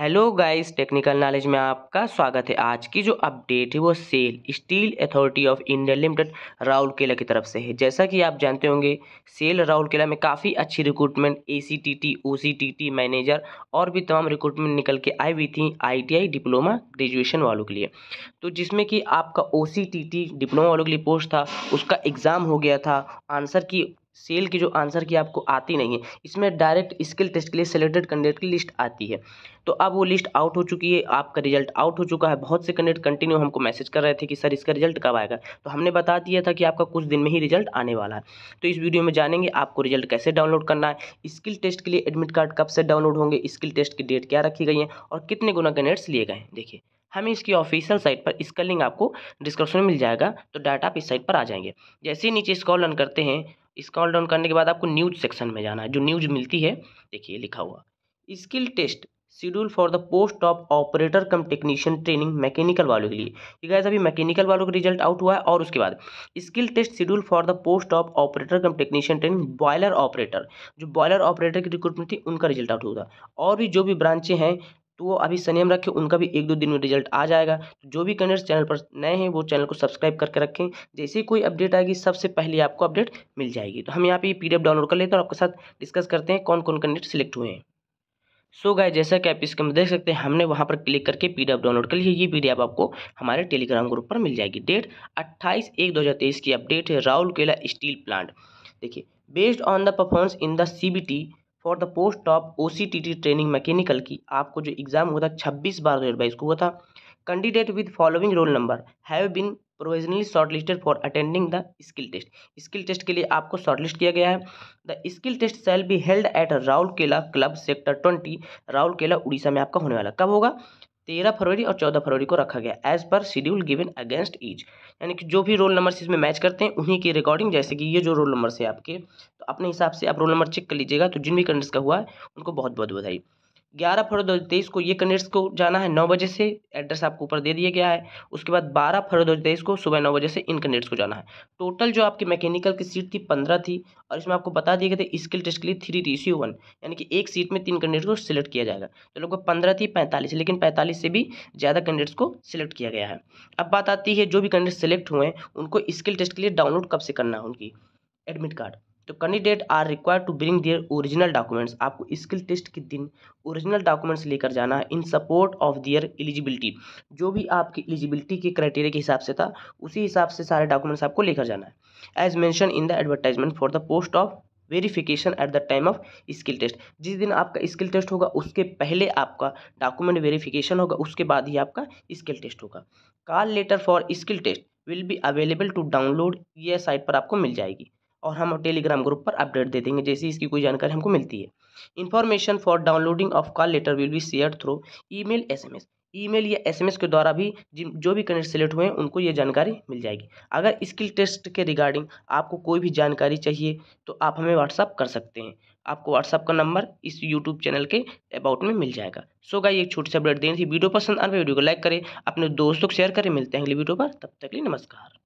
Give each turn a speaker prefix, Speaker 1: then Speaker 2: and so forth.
Speaker 1: hello guys technical knowledge में आपका स्वागत है आज की जो अपडेट है वो SAIL steel authority of India limited Rourkela की तरफ से है जैसा कि आप जानते होंगे सेल राहुल केला में काफ़ी अच्छी recruitment A C T T O C T T manager और भी तमाम रिक्रूटमेंट निकल के आई हुई थी आई डिप्लोमा ग्रेजुएशन वालों के लिए तो जिसमें कि आपका O C T T diploma वालों के लिए पोस्ट था उसका एग्ज़ाम हो गया था आंसर की सेल की जो आंसर की आपको आती नहीं है इसमें डायरेक्ट स्किल टेस्ट के लिए सेलेक्टेड कैंडिडेट की लिस्ट आती है तो अब वो लिस्ट आउट हो चुकी है आपका रिजल्ट आउट हो चुका है बहुत से कैंडिडेट कंटिन्यू हमको मैसेज कर रहे थे कि सर इसका रिजल्ट कब आएगा तो हमने बता दिया था कि आपका कुछ दिन में ही रिजल्ट आने वाला है तो इस वीडियो में जानेंगे आपको रिजल्ट कैसे डाउनलोड करना है स्किल टेस्ट के लिए एडमिट कार्ड कब से डाउनलोड होंगे स्किल टेस्ट की डेट क्या रखी गई है और कितने गुना कैंडिडेट्स लिए गए हैं देखिए हमें इसकी ऑफिशियल साइट पर इसका लिंक आपको डिस्क्रिप्शन में मिल जाएगा तो डाटा आप इस साइट पर आ जाएंगे जैसे ही नीचे स्कॉल रन करते हैं स्कॉल डाउन करने के बाद आपको न्यूज सेक्शन में जाना है जो न्यूज मिलती है देखिए लिखा हुआ skill test schedule for the post of operator cum technician training mechanical वालों के लिए ये गैस अभी मैकेनिकल वालों का रिजल्ट आउट हुआ है और उसके बाद skill test schedule for the post of operator cum technician training boiler operator जो बॉयलर ऑपरेटर की रिक्रूटमेंट थी उनका रिजल्ट आउट हुआ था और भी जो भी ब्रांचें हैं तो वो अभी संयम रखें उनका भी एक दो दिन में रिजल्ट आ जाएगा तो जो भी कैंडिडेट्स चैनल पर नए हैं वो चैनल को सब्सक्राइब करके रखें जैसे ही कोई अपडेट आएगी सबसे पहले आपको अपडेट मिल जाएगी तो हम यहाँ पे ये पीडीएफ डाउनलोड कर लेते हैं और आपके साथ डिस्कस करते हैं कौन कौन कैंडिडेट सिलेक्ट हुए हैं सो गाय जैसा कि आप इसके में देख सकते हैं हमने वहाँ पर क्लिक करके पी डाउनलोड कर लिए ये पी आपको हमारे टेलीग्राम ग्रुप पर मिल जाएगी डेट अट्ठाईस एक दो की अपडेट है राहुल केला स्टील प्लांट देखिए based on the performance in the C for the post of O training mechanical की आपको जो एग्ज़ाम हुआ था छब्बीस बारह दो हज़ार बाईस को हुआ था candidate with following roll number have been provisionally shortlisted for attending the skill test skill test के लिए आपको शॉर्टलिस्ट किया गया है the skill test shall be held at Rourkela club sector twenty Raul केला उड़ीसा में आपका होने वाला कब होगा तेरह फरवरी और चौदह फरवरी को रखा गया as per schedule given against each यानी कि जो भी रोल नंबर इसमें मैच करते हैं उन्हीं के रिकॉर्डिंग जैसे कि ये जो रोल नंबर है आपके तो अपने हिसाब से आप रोल नंबर चेक कर लीजिएगा तो जिन भी कंडीज का हुआ है उनको बहुत बहुत बधाई ग्यारह फरवरी दो हज़ार तेईस को ये कैंडिडेट्स को जाना है नौ बजे से एड्रेस आपको ऊपर दे दिया गया है उसके बाद बारह फरवरी दो हज़ार तेईस को सुबह नौ बजे से इन कैंडिडेट्स को जाना है टोटल जो आपकी मैकेनिकल की सीट थी पंद्रह थी और इसमें आपको बता दिया गया था स्किल टेस्ट के लिए थ्री सी वन यानी कि एक सीट में तीन कैंडिडेट्स को सिलेक्ट किया जाएगा तो को पंद्रह थी पैंतालीस लेकिन पैंतालीस से भी ज़्यादा कैंडिडेट्स को सिलेक्ट किया गया है अब बात आती है जो भी कैंडिडेट सिलेक्ट हुए हैं उनको स्किल टेस्ट के लिए डाउनलोड कब से करना है उनकी एडमिट कार्ड तो candidate are required to bring their original documents आपको स्किल टेस्ट के दिन ओरिजिनल डॉक्यूमेंट्स लेकर जाना है in support of their eligibility जो भी आपकी एलिजिबिलिटी के क्राइटेरिया के हिसाब से था उसी हिसाब से सारे डॉक्यूमेंट्स आपको लेकर जाना है as mentioned in the advertisement for the post of verification at the time of skill test जिस दिन आपका स्किल टेस्ट होगा उसके पहले आपका डॉक्यूमेंट वेरीफिकेशन होगा उसके बाद ही आपका स्किल टेस्ट होगा call letter for skill test will be available to download ये साइट पर आपको मिल जाएगी और हम टेलीग्राम ग्रुप पर अपडेट दे देंगे जैसे इसकी कोई जानकारी हमको मिलती है information for downloading of call letter will be shared through email SMS email या एसएमएस के द्वारा भी जो भी कैंडिडेट सेलेक्ट हुए हैं उनको ये जानकारी मिल जाएगी अगर स्किल टेस्ट के रिगार्डिंग आपको कोई भी जानकारी चाहिए तो आप हमें व्हाट्सअप कर सकते हैं आपको व्हाट्सअप का नंबर इस यूट्यूब चैनल के अबाउट में मिल जाएगा सो गाइस एक छोटी सी अपडेट देनी थी वीडियो पसंद आने वीडियो को लाइक करें अपने दोस्तों को शेयर करें मिलते हैं अगली वीडियो पर तब तक लिए नमस्कार